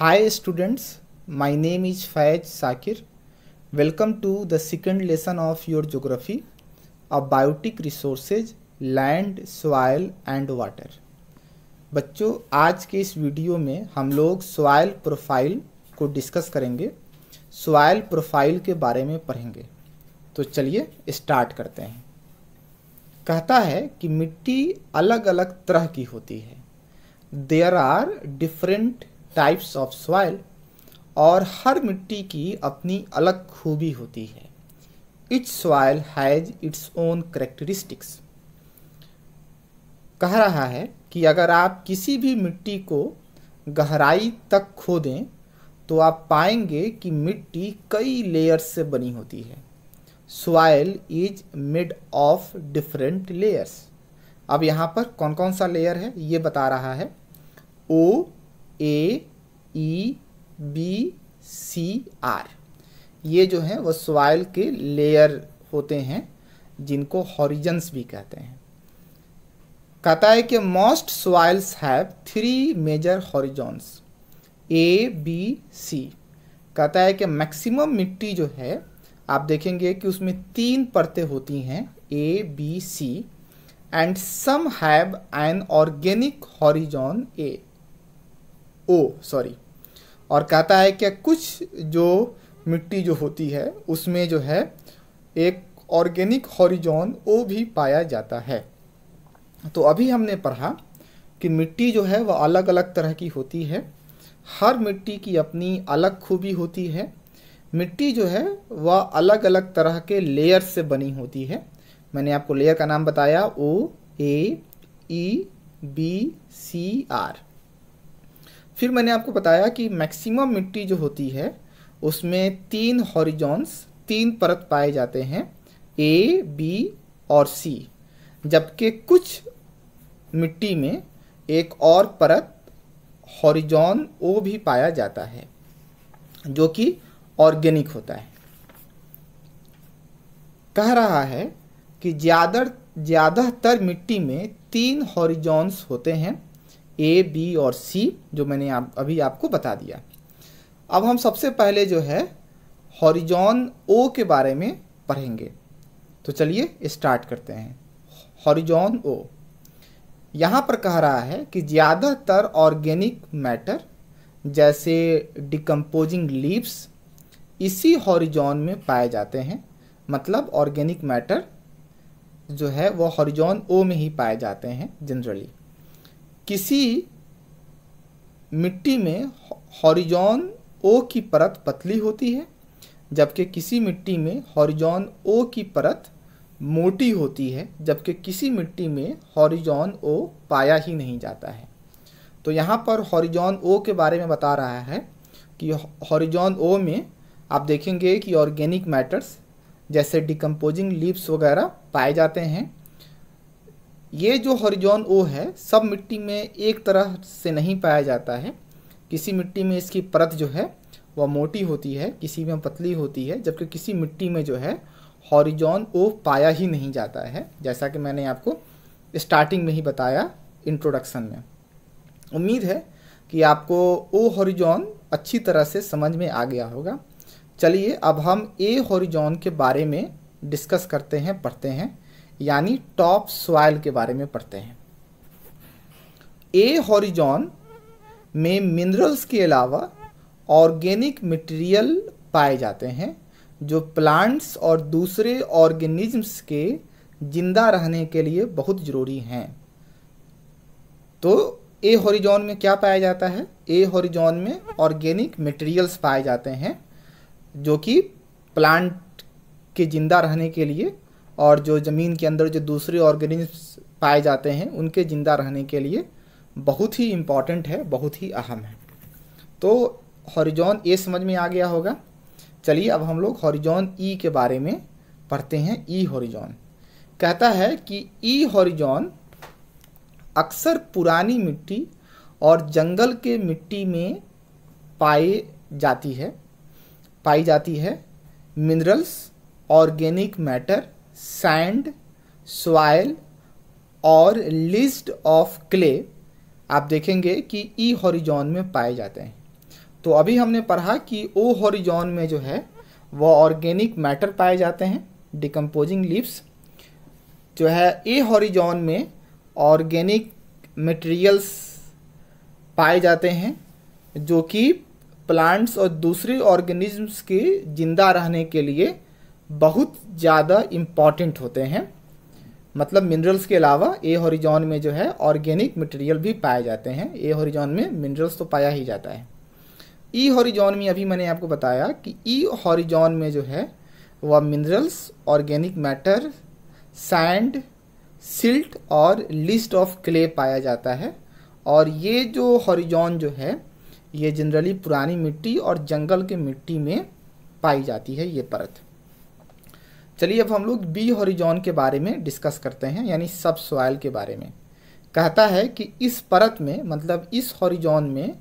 Hi students, my name is Faiz Sakir. Welcome to the second lesson of your geography, abiotic resources, land, soil and water. बच्चों आज के इस video में हम लोग soil profile को डिस्कस करेंगे सॉयल प्रोफाइल के बारे में पढ़ेंगे तो चलिए स्टार्ट करते हैं कहता है कि मिट्टी अलग अलग तरह की होती है there are different types of soil और हर मिट्टी की अपनी अलग खूबी होती है each soil has its own characteristics कह रहा है कि अगर आप किसी भी मिट्टी को गहराई तक खोदें तो आप पाएंगे कि मिट्टी कई लेयर्स से बनी होती है soil is made of different layers अब यहाँ पर कौन कौन सा लेयर है ये बता रहा है ओ ए ई बी सी आर ये जो है वह सॉइल के लेयर होते हैं जिनको हॉरिजन्स भी कहते हैं कहता है कि most soils have three major horizons A B C कहता है कि मैक्सिमम मिट्टी जो है आप देखेंगे कि उसमें तीन परतें होती हैं A B C and some have an organic horizon A O sorry और कहता है कि कुछ जो मिट्टी जो होती है उसमें जो है एक ऑर्गेनिक हॉरिजॉन ओ भी पाया जाता है तो अभी हमने पढ़ा कि मिट्टी जो है वह अलग अलग तरह की होती है हर मिट्टी की अपनी अलग खूबी होती है मिट्टी जो है वह अलग अलग तरह के लेयर से बनी होती है मैंने आपको लेयर का नाम बताया ओ ए ई बी सी आर फिर मैंने आपको बताया कि मैक्सिमम मिट्टी जो होती है उसमें तीन हॉरिजॉन्स तीन परत पाए जाते हैं ए बी और सी जबकि कुछ मिट्टी में एक और परत हॉरिजॉन ओ भी पाया जाता है जो कि ऑर्गेनिक होता है कह रहा है कि ज़्यादा ज़्यादातर मिट्टी में तीन हॉरिजॉन्स होते हैं ए बी और सी जो मैंने आप अभी आपको बता दिया अब हम सबसे पहले जो है हॉरिजॉन ओ के बारे में पढ़ेंगे तो चलिए स्टार्ट करते हैं हॉरिजॉन ओ यहाँ पर कह रहा है कि ज़्यादातर ऑर्गेनिक मैटर जैसे डिकम्पोजिंग लीव्स इसी हॉरिजॉन में पाए जाते हैं मतलब ऑर्गेनिक मैटर जो है वो हॉरिजॉन ओ में ही पाए जाते हैं जनरली किसी मिट्टी में हॉरिजॉन ओ की परत पतली होती है जबकि किसी मिट्टी में हॉरिजॉन ओ की परत मोटी होती है जबकि किसी मिट्टी में हॉरिजॉन ओ पाया ही नहीं जाता है तो यहाँ पर हॉरिजॉन ओ के बारे में बता रहा है कि हॉरिजॉन ओ में आप देखेंगे कि ऑर्गेनिक मैटर्स जैसे डिकम्पोजिंग लीव्स वगैरह पाए जाते हैं ये जो हॉरिजॉन ओ है सब मिट्टी में एक तरह से नहीं पाया जाता है किसी मिट्टी में इसकी परत जो है वह मोटी होती है किसी में पतली होती है जबकि किसी मिट्टी में जो है हॉरिजॉन ओ पाया ही नहीं जाता है जैसा कि मैंने आपको स्टार्टिंग में ही बताया इंट्रोडक्शन में उम्मीद है कि आपको ओ हॉरिजॉन अच्छी तरह से समझ में आ गया होगा चलिए अब हम ए हॉरिजॉन के बारे में डिस्कस करते हैं पढ़ते हैं यानी टॉप सॉयल के बारे में पढ़ते हैं ए हॉरिजॉन में मिनरल्स के अलावा ऑर्गेनिक मटेरियल पाए जाते हैं जो प्लांट्स और दूसरे ऑर्गेनिजम्स के जिंदा रहने के लिए बहुत ज़रूरी हैं तो ए हॉरिजॉन में क्या पाया जाता है ए हॉरिजॉन में ऑर्गेनिक मटेरियल्स पाए जाते हैं जो कि प्लांट के ज़िंदा रहने के लिए और जो ज़मीन के अंदर जो दूसरे ऑर्गेनिज्म पाए जाते हैं उनके ज़िंदा रहने के लिए बहुत ही इम्पॉर्टेंट है बहुत ही अहम है तो हॉरिजॉन ए समझ में आ गया होगा चलिए अब हम लोग हॉरिजॉन ई e के बारे में पढ़ते हैं ई e हॉरिजॉन कहता है कि ई e हॉरिजॉन अक्सर पुरानी मिट्टी और जंगल के मिट्टी में पाए जाती है पाई जाती है minerals organic matter sand soil और लिस्ट ऑफ क्ले आप देखेंगे कि ई e हॉरिजॉन में पाए जाते हैं तो अभी हमने पढ़ा कि ओ हॉरिजॉन में जो है वह ऑर्गेनिक मैटर पाए जाते हैं डिकम्पोजिंग लिप्स जो है ए हॉरिजॉन में ऑर्गेनिक मटेरियल्स पाए जाते हैं जो कि प्लांट्स और दूसरे ऑर्गेनिजम्स के ज़िंदा रहने के लिए बहुत ज़्यादा इम्पॉर्टेंट होते हैं मतलब मिनरल्स के अलावा ए हॉरिजॉन में जो है ऑर्गेनिक मटेरियल भी पाए जाते हैं ए हॉरिजॉन में मिनरल्स तो पाया ही जाता है ई e हॉरिजॉन में अभी मैंने आपको बताया कि ई e हॉरिजॉन में जो है वह minerals organic matter sand silt और लिस्ट ऑफ क्ले पाया जाता है और ये जो हॉरिजॉन जो है ये जनरली पुरानी मिट्टी और जंगल के मिट्टी में पाई जाती है ये परत चलिए अब हम लोग बी हॉरिजॉन के बारे में डिस्कस करते हैं यानी सब सॉयल के बारे में कहता है कि इस परत में मतलब इस हॉरिजॉन में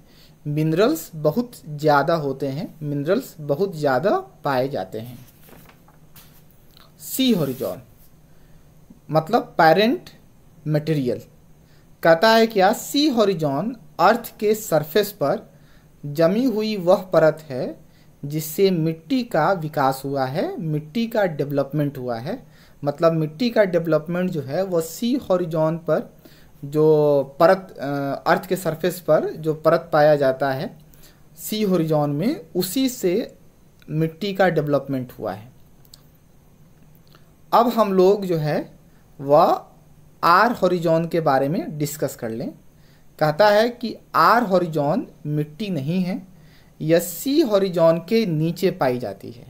मिनरल्स बहुत ज़्यादा होते हैं मिनरल्स बहुत ज़्यादा पाए जाते हैं सी हॉरिजॉन मतलब पेरेंट मटेरियल कहता है क्या सी हॉरिजॉन अर्थ के सरफेस पर जमी हुई वह परत है जिससे मिट्टी का विकास हुआ है मिट्टी का डेवलपमेंट हुआ है मतलब मिट्टी का डेवलपमेंट जो है वह सी हॉरिजॉन पर जो परत अर्थ के सरफेस पर जो परत पाया जाता है सी हॉरिजॉन में उसी से मिट्टी का डेवलपमेंट हुआ है अब हम लोग जो है वह आर हॉरिजॉन के बारे में डिस्कस कर लें कहता है कि आर हॉरिजॉन मिट्टी नहीं है यस्सी हॉरिजॉन के नीचे पाई जाती है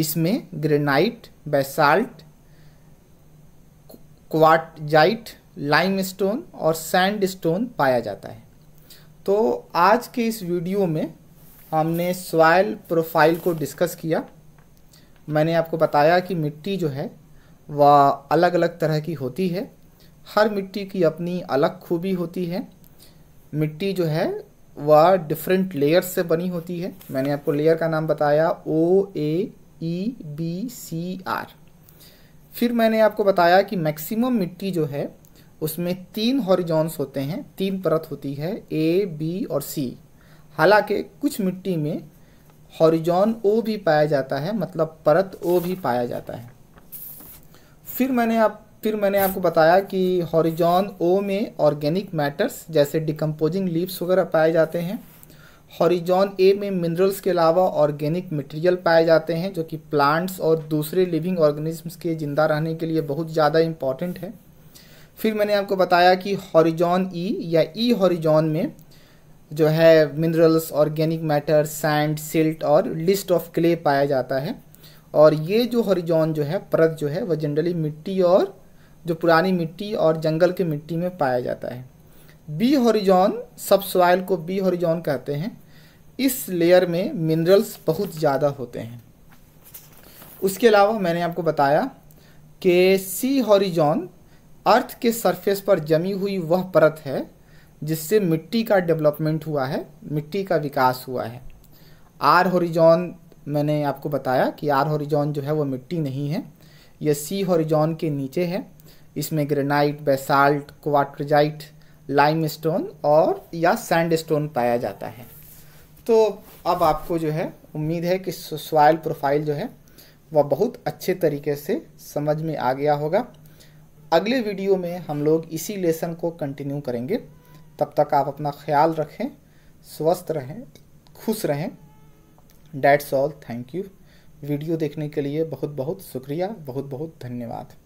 इसमें ग्रेनाइट बेसाल्ट क्वाटजाइट लाइमस्टोन और सैंडस्टोन पाया जाता है तो आज के इस वीडियो में हमने सॉयल प्रोफाइल को डिस्कस किया मैंने आपको बताया कि मिट्टी जो है वह अलग अलग तरह की होती है हर मिट्टी की अपनी अलग खूबी होती है मिट्टी जो है वह डिफरेंट लेयर्स से बनी होती है मैंने आपको लेयर का नाम बताया ओ ए ई बी सी आर फिर मैंने आपको बताया कि मैक्सिमम मिट्टी जो है उसमें तीन हॉरिजॉन्स होते हैं तीन परत होती है ए बी और सी हालांकि कुछ मिट्टी में हॉरिजॉन ओ भी पाया जाता है मतलब परत ओ भी पाया जाता है फिर मैंने आप फिर मैंने आपको बताया कि हॉरिजॉन ओ में ऑर्गेनिक मैटर्स जैसे डिकम्पोजिंग लीव्स वगैरह पाए जाते हैं हॉरिजॉन ए में मिनरल्स के अलावा ऑर्गेनिक मटेरियल पाए जाते हैं जो कि प्लांट्स और दूसरे लिविंग ऑर्गेनिजम्स के ज़िंदा रहने के लिए बहुत ज़्यादा इम्पॉर्टेंट है फिर मैंने आपको बताया कि हॉरिजॉन ई या ई हॉरिजॉन में जो है minerals organic matter sand silt और लिस्ट ऑफ क्ले पाया जाता है और ये जो हॉरिजॉन जो है परत जो है वह जनरली मिट्टी और जो पुरानी मिट्टी और जंगल के मिट्टी में पाया जाता है बी हॉरिजॉन सब सॉइल को बी हॉरिजॉन कहते हैं इस लेयर में मिनरल्स बहुत ज़्यादा होते हैं उसके अलावा मैंने आपको बताया कि सी हॉरिजॉन अर्थ के सरफेस पर जमी हुई वह परत है जिससे मिट्टी का डेवलपमेंट हुआ है मिट्टी का विकास हुआ है आर हॉरिजॉन मैंने आपको बताया कि आर हॉरिजॉन जो है वो मिट्टी नहीं है यह सी हॉरिजॉन के नीचे है इसमें granite basalt quartzite limestone और या सैंड स्टोन पाया जाता है तो अब आपको जो है उम्मीद है कि सॉयल प्रोफाइल जो है वह बहुत अच्छे तरीके से समझ में आ गया होगा अगले वीडियो में हम लोग इसी लेसन को कंटिन्यू करेंगे तब तक आप अपना ख्याल रखें स्वस्थ रहें खुश रहें that's all thank you video देखने के लिए बहुत बहुत शुक्रिया बहुत बहुत धन्यवाद